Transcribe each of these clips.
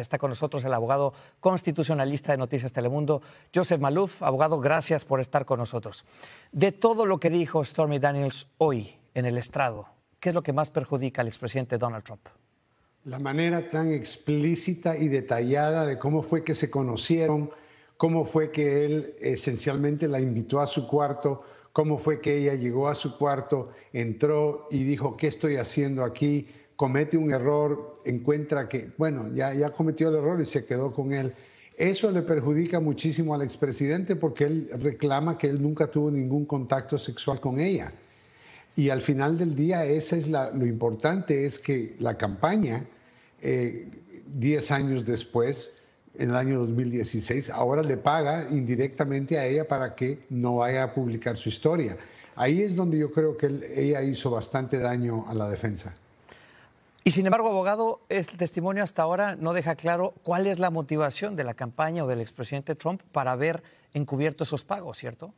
Está con nosotros el abogado constitucionalista de Noticias Telemundo, Joseph Malouf. Abogado, gracias por estar con nosotros. De todo lo que dijo Stormy Daniels hoy en el estrado, ¿qué es lo que más perjudica al expresidente Donald Trump? La manera tan explícita y detallada de cómo fue que se conocieron, cómo fue que él esencialmente la invitó a su cuarto, cómo fue que ella llegó a su cuarto, entró y dijo, ¿qué estoy haciendo aquí? comete un error, encuentra que, bueno, ya, ya cometió el error y se quedó con él. Eso le perjudica muchísimo al expresidente porque él reclama que él nunca tuvo ningún contacto sexual con ella. Y al final del día, esa es lo importante, es que la campaña, 10 eh, años después, en el año 2016, ahora le paga indirectamente a ella para que no vaya a publicar su historia. Ahí es donde yo creo que ella hizo bastante daño a la defensa. Y sin embargo, abogado, este testimonio hasta ahora no deja claro cuál es la motivación de la campaña o del expresidente Trump para haber encubierto esos pagos, ¿cierto?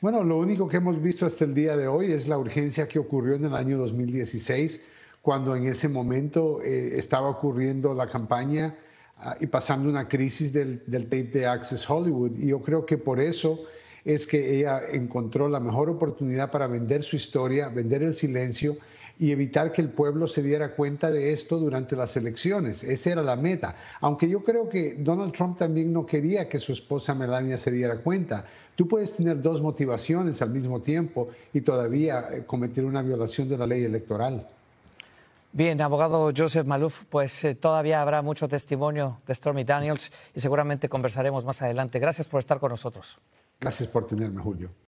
Bueno, lo único que hemos visto hasta el día de hoy es la urgencia que ocurrió en el año 2016, cuando en ese momento eh, estaba ocurriendo la campaña ah, y pasando una crisis del, del tape de Access Hollywood. Y yo creo que por eso es que ella encontró la mejor oportunidad para vender su historia, vender el silencio y evitar que el pueblo se diera cuenta de esto durante las elecciones. Esa era la meta. Aunque yo creo que Donald Trump también no quería que su esposa Melania se diera cuenta. Tú puedes tener dos motivaciones al mismo tiempo y todavía eh, cometer una violación de la ley electoral. Bien, abogado Joseph Malouf, pues eh, todavía habrá mucho testimonio de Stormy Daniels y seguramente conversaremos más adelante. Gracias por estar con nosotros. Gracias por tenerme, Julio.